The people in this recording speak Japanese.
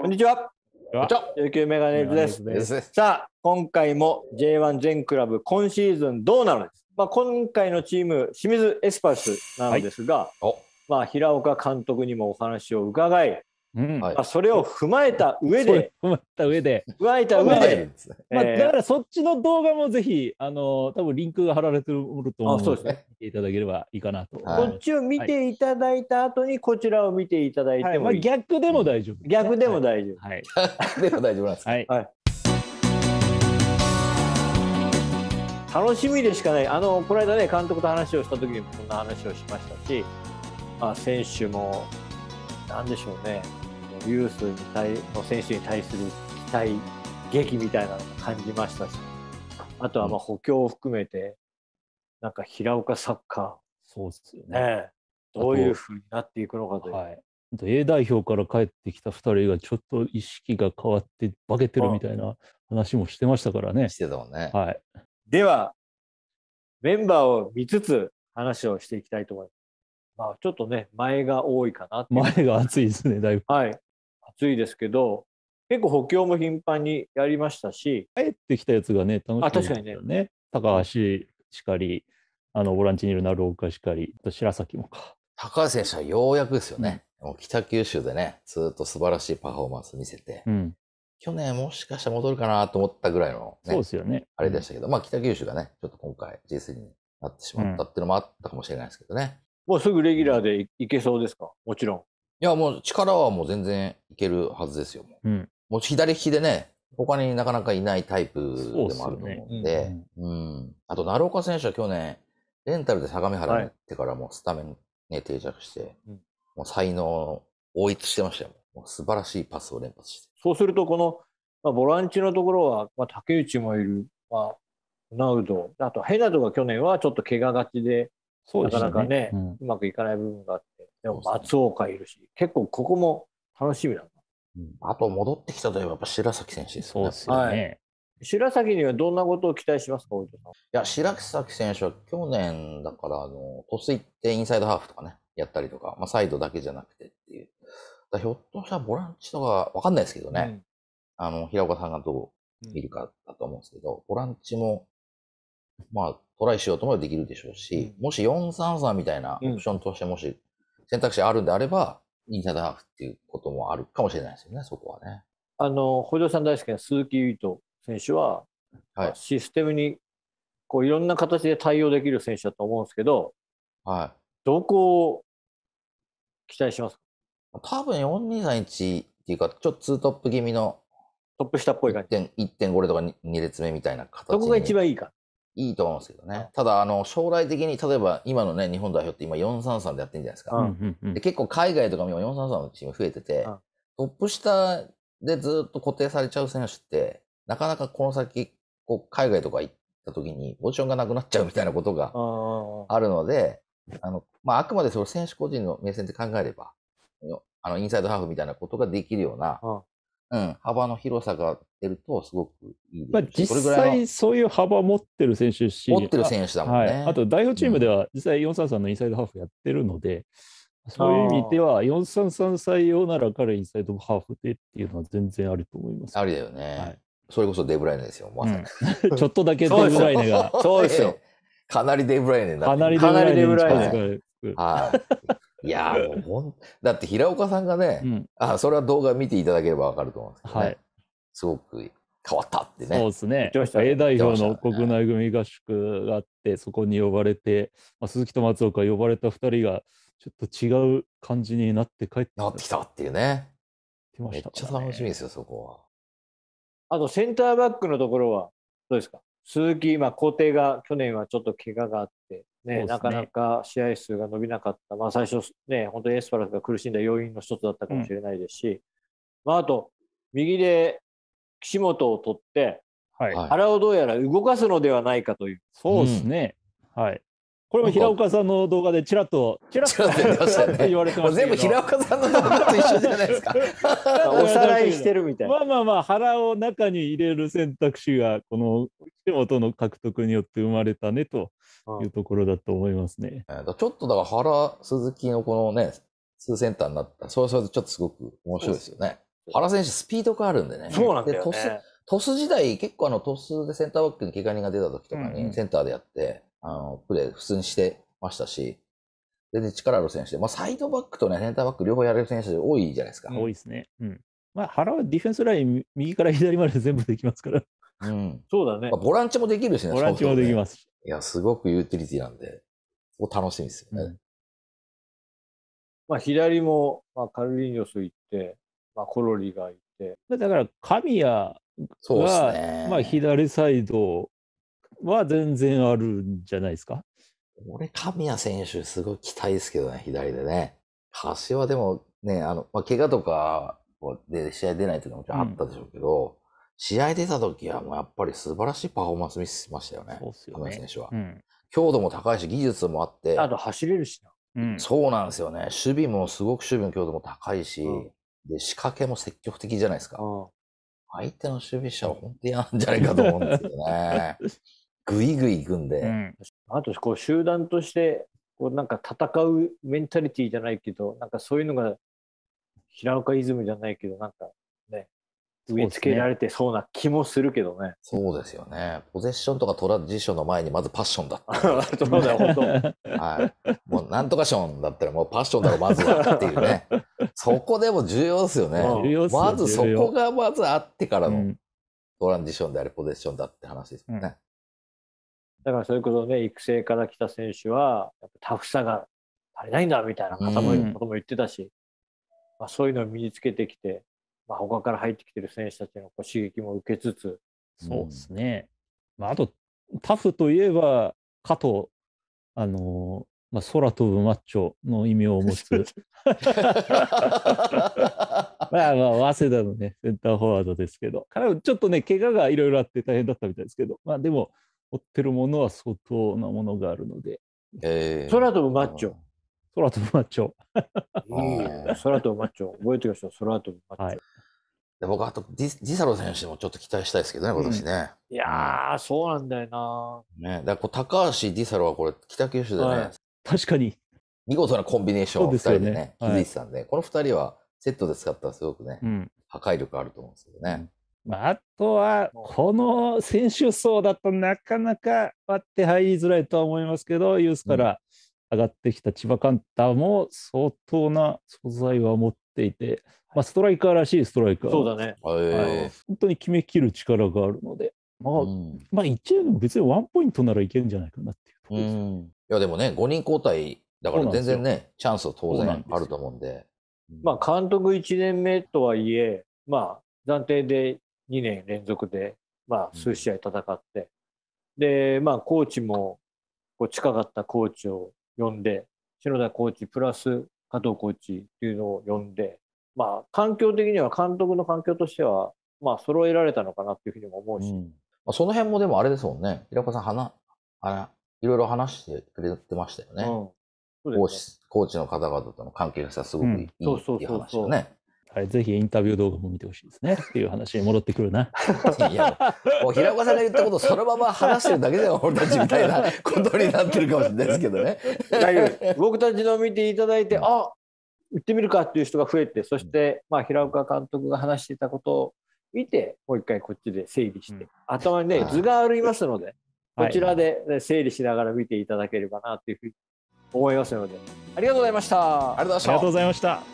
こんにちは。ち琉球メガネです。ですさあ、今回も J1 全クラブ今シーズンどうなるんですまあ、今回のチーム、清水エスパルスなんですが、はい、まあ、平岡監督にもお話を伺い、うんまあ、それを踏まえた上で、踏まえた上で、踏まえた上で、まあ、だからそっちの動画もぜひ、あの多分リンクが貼られてると思うので、ね、見ていただければいいかなと、はい、こっちを見ていただいた後に、こちらを見ていただいて、はい、まあ、逆でも大丈夫、逆でも大丈夫。はい、でも大丈夫なんですはい楽しみでしかない、あのこの間ね、監督と話をした時にもんな話をしましたし、まあ、選手も、なんでしょうね、ユースに対の選手に対する期待劇みたいなのを感じましたしあとはまあ補強を含めてなんか平岡サッカーそうですよね、ね、どういうふうになっていくのかという。A 代表から帰ってきた2人がちょっと意識が変わって化けてるみたいな話もしてましたからね。してたもんね。はい、ではメンバーを見つつ話をしていきたいと思います。まあ、ちょっとね前が多いかな前が熱いですねだいぶ。はい暑いですけど結構補強も頻繁にやりましたし帰ってきたやつがね楽しかったよねね高橋しかりあのボランチにいる鳴岡しかり白崎もか高橋選手はようやくですよね、う北九州でねずっと素晴らしいパフォーマンス見せて、うん、去年もしかしたら戻るかなと思ったぐらいの、ね、そうですよねあれでしたけど、まあ北九州がねちょっと今回 J3 になってしまったっていうのもあったかもしれないですけどね、うん、もうすぐレギュラーでいけそうですかもちろんいやもう力はもう全然いけるはずですよ。うん、もう左利きでね、他になかなかいないタイプでもあると思うんで、あと、奈良岡選手は去年、レンタルで相模原に行ってからもうスタメンね、定着して、もう才能を応一してましたよ。もう素晴らしいパスを連発して。そうすると、この、まあ、ボランチのところは、まあ、竹内もいる、まあ、ナウド、あとヘナドが去年はちょっと怪我がちで、でね、なかなかね、うん、うまくいかない部分があって、でも松岡いるし、結構ここも楽しみだな。あと戻ってきたといえばやっぱ白崎選手ですね。そうですね。はい白崎にはどんなことを期待しますか、さんいや、白崎選手は去年、だから、あの、突入ってインサイドハーフとかね、やったりとか、まあ、サイドだけじゃなくてっていう。だひょっとしたらボランチとか、わかんないですけどね、うん、あの、平岡さんがどう見るかだと思うんですけど、うん、ボランチも、まあ、トライしようと思えばできるでしょうし、うん、もし4-3-3みたいなオプションとして、もし選択肢あるんであれば、インサイドハーフっていうこともあるかもしれないですよね、そこはね。あの、補助さん大好きな鈴木唯斗選手は、はい、システムにこういろんな形で対応できる選手だと思うんですけど、はい、どこを期待しますか多分4231っていうか、ちょっとツートップ気味のトップ下っぽい感じ。1.5とか 2, 2列目みたいな形どこが一番いいか。いいと思うんですけどね。ただ、あの、将来的に、例えば今のね、日本代表って今433でやってるんじゃないですか。で結構海外とかも今433のチーム増えてて、トップ下でずっと固定されちゃう選手って、なかなかこの先、こう海外とか行った時にポジションがなくなっちゃうみたいなことがあるので、あの、まあ、あくまでその選手個人の目線で考えれば、あの、インサイドハーフみたいなことができるような、うん、幅の広さが出るとすごくいいまあ、実際そういう幅持ってる選手し持ってる選手だもんね、はい、あと代表チームでは実際433のインサイドハーフやってるので、うん、そういう意味では433採用なら彼インサイドハーフでっていうのは全然あると思います、ありだよね、はい、それこそデブライネですよ、まさに、うん、ちょっとだけデブライネがそうですよ かなりデブライネかなりデブライネはいいやもう ほん、だって平岡さんがね、うん、あそれは動画見ていただければわかると思うんですけど、ね、はい、すごく変わったってね。そうですね。A 代表の国内組合宿があって、そこに呼ばれて、まあ、鈴木と松岡呼ばれた2人が、ちょっと違う感じになって帰ってなってきたっていうね。ねめっちゃ楽しみですよ、そこは。あと、センターバックのところは、どうですか鈴木、あ、皇帝が去年はちょっと怪我があって、ね、なかなか試合数が伸びなかった、まあ、最初、ね、本当にエスパルスが苦しんだ要因の一つだったかもしれないですし、うん、まあ、あと、右で岸本を取って、はい、原をどうやら動かすのではないかという。そうですね、うん、はい、これも平岡さんの動画でちらっと、ちらっと言われてました全部平岡さんの動画と一緒じゃないですか。おさらいしてるみたいな。まあまあまあ、腹を中に入れる選択肢が、この音の獲得によって生まれたねというところだと思いますね。うん、ちょっとだから原鈴木のこのね、数センターになった、そうるとちょっとすごく面白いですよね。原選手、スピードがあるんでね。そうなんだよね。トス時代、結構あのトスでセンターバックに怪我人が出た時とかにセンターでやって、あの、プレー普通にしてましたし、全然力ある選手で、まあ、サイドバックとね、センターバック両方やれる選手多いじゃないですか。多いですね。うん。まあ、原はディフェンスライン、右から左まで全部できますから。うん。そうだね。まあ、ボランチもできるしね、ボランチもできますし、いや、すごくユーティリティなんで、おこ楽しみですよね。うん、まあ、左も、まあ、カルリニョスいって、まあ、コロリがいて。だから、神谷が、そうですね、まあ、左サイドは全然あるんじゃないですか俺、神谷選手、すごい期待ですけどね、左でね。柏でもね、あの、まあ、怪我とかで試合出ないというのもあったでしょうけど、うん、試合出た時はもうやっぱり素晴らしいパフォーマンス見せましたよね、神谷、ね、選手は、うん、強度も高いし、技術もあって。あと走れるしな、うん。そうなんですよね。守備もすごく守備の強度も高いし、で、仕掛けも積極的じゃないですか。相手の守備者は本当にやんじゃないかと思うんですよね。ぐいぐい行くんで、うん、あとこう集団としてこうなんか戦うメンタリティーじゃないけどなんかそういうのが平岡イズムじゃないけどなんかね植え付けられてそうな気もするけどね。そうですよね。ポゼッションとかトランジションの前にまずパッションだった。そうだよ、本当。はい。もうなんとかションだったらもうパッションだろ、まずはっていうね。そこでも重要ですよね。まずそこがまずあってからのトランジションでありポゼッションだって話ですもんね。だからそれこそね、育成から来た選手は、やっぱタフさが足りないんだみたいな方も,、ことも言ってたし、まあ、そういうのを身につけてきて、まあ、他から入ってきてる選手たちのこう刺激も受けつつ。そうですね。まあ、あと、タフといえば、加藤、あのまあ、空飛ぶマッチョの異名を持つ まあまあ、早稲田のね、センターフォワードですけど、かはちょっとね、怪我がいろいろあって大変だったみたいですけど、まあでも、持ってるものは相当なものがあるので。えー、空飛ぶマッチョ。空飛ぶマッチョ。空飛ぶマッチョ。覚えてください。空飛ぶマッチョ。はい、で僕あとディディサロ選手もちょっと期待したいですけどね、今年ね。うん、いやそうなんだよな。ね、だこう高橋ディサロはこれ北九州でね、はい、確かに見事なコンビネーションを2人でね、でね気づいてたんで、はい、この2人はセットで使ったらすごくね、うん、破壊力あると思うんですけどね。まあ、あとは、この選手層だとなかなか割って入りづらいとは思いますけど、ユースから上がってきた千葉カンタも相当な素材は持っていて、まあ、ストライカーらしいストライカー。そうだね。本当に決めきる力があるので、まあ、うん、まあ、別にワンポイントならいけるんじゃないかなっていうところです、ねいや、でもね、5人交代だから全然ね、チャンスは当然あると思うんで。まあ、監督1年目とはいえ、まあ、暫定で2年連続で、まあ、数試合戦って、うん、で、まあ、コーチもこう近かったコーチを呼んで、篠田コーチプラス加藤コーチっていうのを呼んで、まあ、環境的には監督の環境としては、まあ、揃えられたのかなというふうにも思うし、うん、まあ、その辺もでもあれですもんね、平子さん、はなあらいろいろ話してくれてましたよね。うん、ねコーチコーチの方々との関係がはすごくいい、うん、ういい話だね。あれ、ぜひインタビュー動画も見てほしいですね。っていう話に戻ってくるな。いや、もう平岡さんが言ったことそのまま話してるだけじゃん、俺たちみたいなことになってるかもしれないですけどね。大丈夫僕たちの見ていただいて、あ行ってみるかっていう人が増えて、そして、まあ、平岡監督が話してたことを見て、もう一回こっちで整理して、うん、頭にね、図がありますので、こちらで、ね、整理しながら見ていただければなというふうに思いますので、ありがとうございました。ありがとうございました。